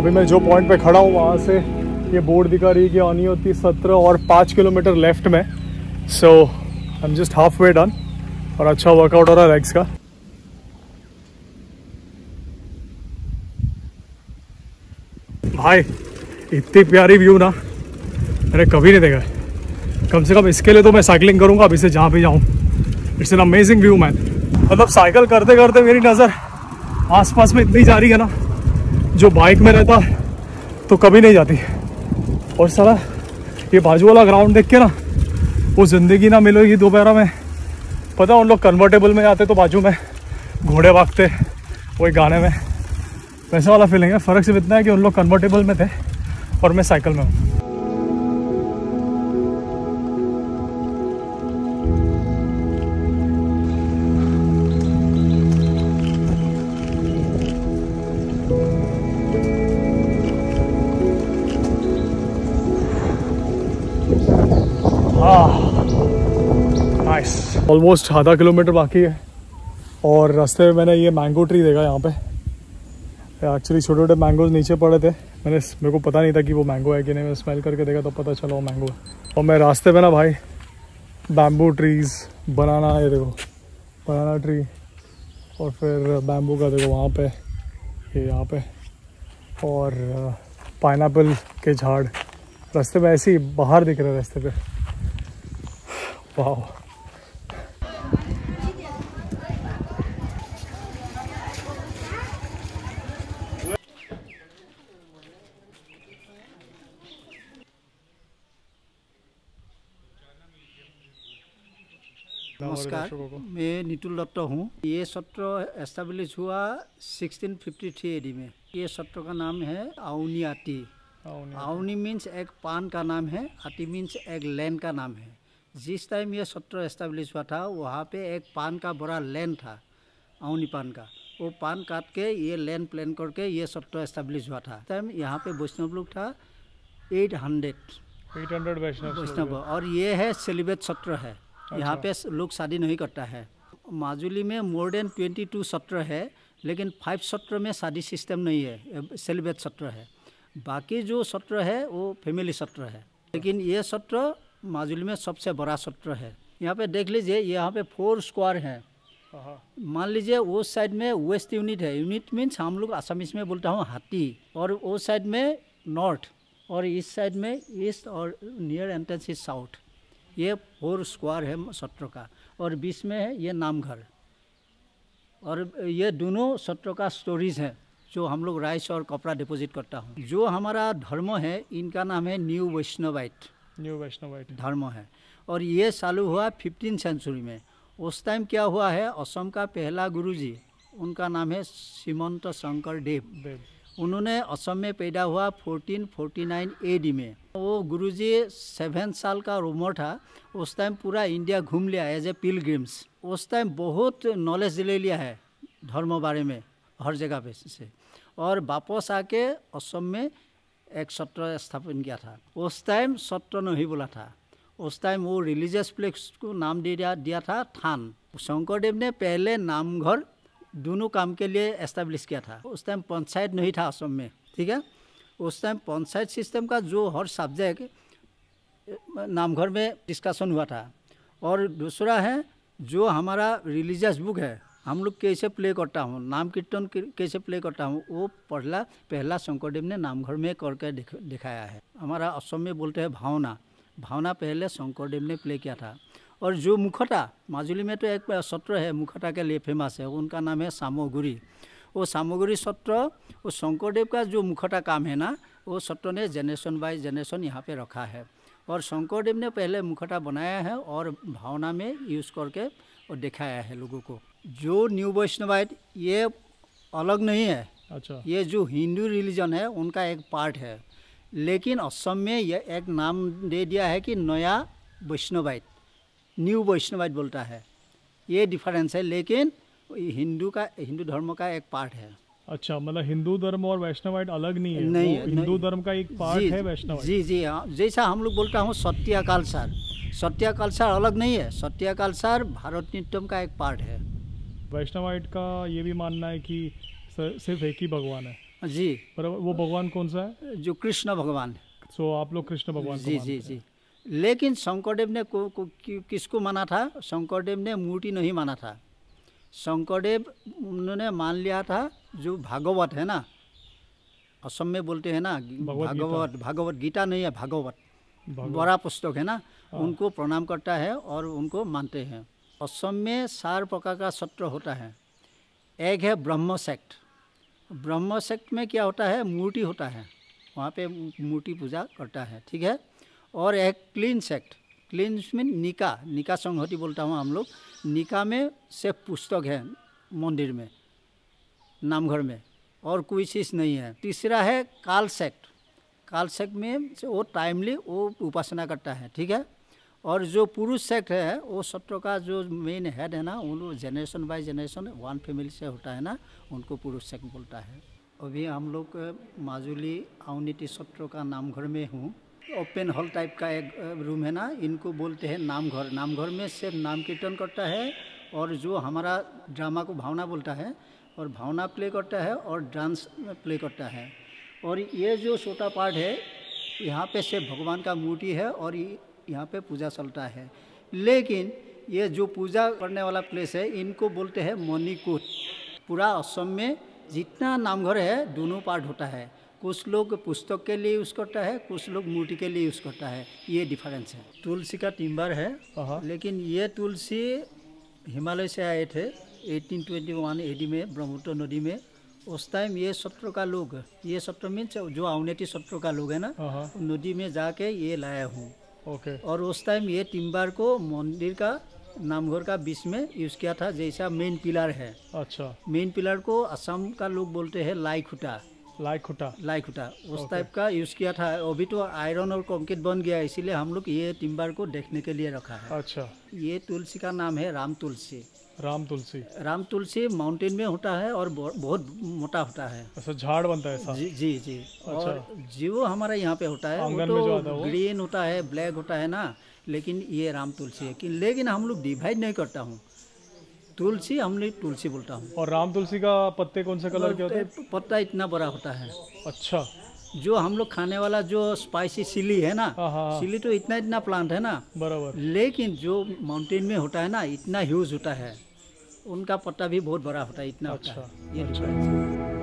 अभी मैं जो पॉइंट पे खड़ा हूँ वहाँ से ये बोर्ड दिखा रही है कि आनी होती सत्रह और पाँच किलोमीटर लेफ्ट में so I am just halfway done और अच्छा वर्कआउट हो रहा है लेग्स का भाई इतनी प्यारी व्यू ना मैंने कभी नहीं देखा कम से कम इसके लिए तो मैं साइकिलिंग करूँगा अभी से जहाँ भी जाऊँ it's an amazing view man मतलब साइकिल करते करते मेरी नज़र आसपास में इतनी जा रही है ना जो बाइक में रहता तो कभी नहीं जाती और सारा ये बाजू वाला ग्राउंड देख के ना वो ज़िंदगी ना मिलेगी दोपहर में पता उन लोग कन्वर्टेबल में जाते तो बाजू में घोड़े भागते वही गाने में वैसा वाला फीलिंग है फ़र्क सिर्फ इतना है कि उन लोग कन्वर्टेबल में थे और मैं साइकिल में हूँ नाइस ऑलमोस्ट आधा किलोमीटर बाकी है और रास्ते में मैंने ये मैंगो ट्री देखा यहाँ पे एक्चुअली छोटे छोटे मैंगोज नीचे पड़े थे मैंने मेरे को पता नहीं था कि वो मैंगो है कि नहीं मैं स्मेल करके देखा तो पता चला वो मैंगो है और मैं रास्ते में ना भाई बैम्बू ट्रीज़ बनाना ये देखो बनाना ट्री और फिर बैम्बू का देखो वहाँ पे ये यहाँ पे और पाइन के झाड़ रास्ते में ऐसे ही बाहर दिख रहे रास्ते पे वाह नमस्कार मैं नितुल दत्त हूँ ये सत्र एस्टाब्लिश हुआ 1653 एडी में ये सत्र का नाम है आउनी आटी आउनी मीन्स एक पान का नाम है आटी मीन्स एक लैंड का नाम है जिस टाइम ये सत्र एस्टाब्लिश हुआ था वहाँ पे एक पान का बड़ा लैंड था आउनी पान का वो पान काट के ये लैंड प्लान करके ये सत्र एस्टाब्लिश हुआ था टाइम यहाँ पे वैष्णव लोग था eight hundred eight hundred Vaishnav और ये है सेलिब्रेट सत्र है अच्छा। यहाँ पे लोग शादी नहीं करता है माजुली में मोर देन ट्वेंटी टू सत्र है लेकिन फाइव सत्र में शादी सिस्टम नहीं है सेलिब्रेट सत्र है बाकी जो सत्र है वो फैमिली सत्र है लेकिन ये सत्र माजुली में सबसे बड़ा सत्र है यहाँ पे देख लीजिए यहाँ पे फोर स्क्वायर है मान लीजिए वो साइड में वेस्ट यूनिट है यूनिट मीन्स हम लोग आसामिस में बोलता हूँ हाथी और वो साइड में नॉर्थ और इस साइड में ईस्ट और नियर एंट्रेंस इज साउथ ये फोर स्क्वायर है सत्र का और बीच में है ये नामघर और ये दोनों सत्रों का स्टोरीज है जो हम लोग राइस और कपड़ा डिपॉजिट करता हूँ जो हमारा धर्म है इनका नाम है न्यू वैष्णवाइट न्यू वैष्णवाइट धर्म है और ये चालू हुआ फिफ्टीन सेंचुरी में उस टाइम क्या हुआ है असम का पहला गुरुजी उनका नाम है सीमंत शंकर देव उन्होंने असम में पैदा हुआ 1449 एडी में वो गुरुजी सेवन साल का रूमर था उस टाइम पूरा इंडिया घूम लिया एज ए पिलग्रिम्स उस टाइम बहुत नॉलेज ले लिया है धर्म बारे में हर जगह पे से और वापस आके असम में एक सत्र स्थापन किया था उस टाइम सत्र नहीं बोला था उस टाइम वो रिलीजियस प्लेस को नाम दे दिया दिया था थान शंकरदेव ने पहले नामघर दोनों काम के लिए एस्टेब्लिश किया था उस टाइम पंचायत नहीं था असम में ठीक है उस टाइम पंचायत सिस्टम का जो हर सब्जेक्ट नामघर में डिस्कशन हुआ था और दूसरा है जो हमारा रिलीजियस बुक है हम लोग कैसे प्ले करता हूँ नाम कीर्तन कैसे प्ले करता हूँ वो पढ़ला पहला शंकरदेव ने नामघर में करके दिख, दिखाया है हमारा असम में बोलते हैं भावना भावना पहले शंकरदेव ने प्ले किया था और जो मुखटा মাজুলি মে তো এক শত্ৰ হ মুখটা কে লে ফেম আছে ওন কা নাম হ সামগুরি ও সামগুরি শত্ৰ ও শঙ্করদেব কা যে মুখটা কাম হ না ও শত্ৰ নে জেনারেশন বাই জেনারেশন ইহাপে রাখা হে অর শঙ্করদেব নে পহলে মুখটা বানায়া হে অর ভাবনা মে ইউজ করকে ও দেখায়া হে লুগোকো জো নিউ বৈষ্ণবাইড ই এলাগ নহি হে আচ্ছা ই জো হিন্দু রিলিজিয়ন হে ওন কা এক পার্ট হে লেকিন অসমে ই এক নাম দে দিয়া হে কি নয়া বৈষ্ণবাইড न्यू वैष्णवाइट बोलता है ये डिफरेंस है लेकिन हिंदू का हिंदू धर्म का एक पार्ट है अच्छा मतलब हिंदू धर्म और वैष्णवाइट अलग नहीं है नहीं हिंदू धर्म का एक पार्ट है वैष्णव जी जी हाँ जैसा हम लोग बोलता हूँ सत्याकाल सार सत्याकाल सार अलग नहीं है सत्याकाल सार भारत नृत्यम का एक पार्ट है वैष्णवाइट का ये भी मानना है कि सिर्फ एक ही भगवान है जी पर वो भगवान कौन सा है जो कृष्ण भगवान सो आप लोग कृष्ण भगवान जी जी जी लेकिन शंकरदेव ने को, को, कि, किसको माना था शंकरदेव ने मूर्ति नहीं माना था शंकरदेव उन्होंने मान लिया था जो भागवत है ना असम में बोलते हैं ना भागवत भागवत गीता नहीं है भागवत बड़ा पुस्तक है ना हाँ। उनको प्रणाम करता है और उनको मानते हैं असम में चार प्रकार का सत्र होता है एक है ब्रह्म सेक्ट ब्रह्म सेक्ट में क्या होता है मूर्ति होता है वहाँ पे मूर्ति पूजा करता है ठीक है और एक क्लीन एक्ट क्लीन मीन निका निका संहति बोलता हूँ हम लोग निका में से पुस्तक है मंदिर में नामघर में और कोई चीज़ नहीं है तीसरा है काल सेक्ट काल सेक्ट में से वो टाइमली वो उपासना करता है ठीक है और जो पुरुष सेक्ट है वो सत्र का जो मेन हेड है ना उन लोग generation by generation one family से होता है ना उनको पुरुष सेक्ट बोलता है अभी हम लोग माजुली आउनिटी सत्र का नामघर में हूँ ओपन हॉल टाइप का एक रूम है ना इनको बोलते हैं नामघर नामघर में सिर्फ नाम कीर्तन करता है और जो हमारा ड्रामा को भावना बोलता है और भावना प्ले करता है और डांस प्ले करता है और ये जो छोटा पार्ट है यहाँ पे सिर्फ भगवान का मूर्ति है और यहाँ पे पूजा चलता है लेकिन ये जो पूजा करने वाला प्लेस है इनको बोलते हैं मणिकूट पूरा असम में जितना नामघर है दोनों पार्ट होता है कुछ लोग पुस्तक के लिए यूज़ करता है कुछ लोग मूर्ति के लिए यूज़ करता है ये डिफरेंस है तुलसी का टिम्बर है हाँ। लेकिन ये तुलसी हिमालय से आए थे 1821 एडी में ब्रह्मपुत्र नदी में उस टाइम ये सत्र का लोग ये सत्र मीन्स जो आउनेटी सत्र का लोग है ना हाँ, हाँ। नदी में जाके ये लाया हूँ ओके और उस टाइम ये टिम्बर को मंदिर का नामघर का बीच में यूज किया था जैसा मेन पिलर है अच्छा मेन पिलर को असम का लोग बोलते हैं लाई खुटा लाई खुटा लाई खुटा उस टाइप का यूज़ किया था अभी तो आयरन और कॉन्क्रीट बन गया इसीलिए हम लोग ये टिम्बर को देखने के लिए रखा है अच्छा ये तुलसी का नाम है राम तुलसी राम तुलसी राम तुलसी माउंटेन में होता है और बहुत मोटा होता है अच्छा झाड़ बनता है जी जी जी अच्छा। और जीवो हमारा यहाँ पे होता है वो तो ग्रीन होता है ब्लैक होता है ना लेकिन ये राम तुलसी है लेकिन हम लोग डिवाइड नहीं करता हूँ तुलसी हम तुलसी बोलता हूँ और राम तुलसी का पत्ते कौन सा कलर के होते हैं पत्ता इतना बड़ा होता है अच्छा जो हम लोग खाने वाला जो स्पाइसी सिली है ना सिली हाँ, हाँ, हाँ। तो इतना इतना प्लांट है ना बराबर लेकिन जो माउंटेन में होता है ना इतना ह्यूज होता है उनका पत्ता भी बहुत बड़ा होता है इतना अच्छा, होता है अच्छा। ये अच्छा।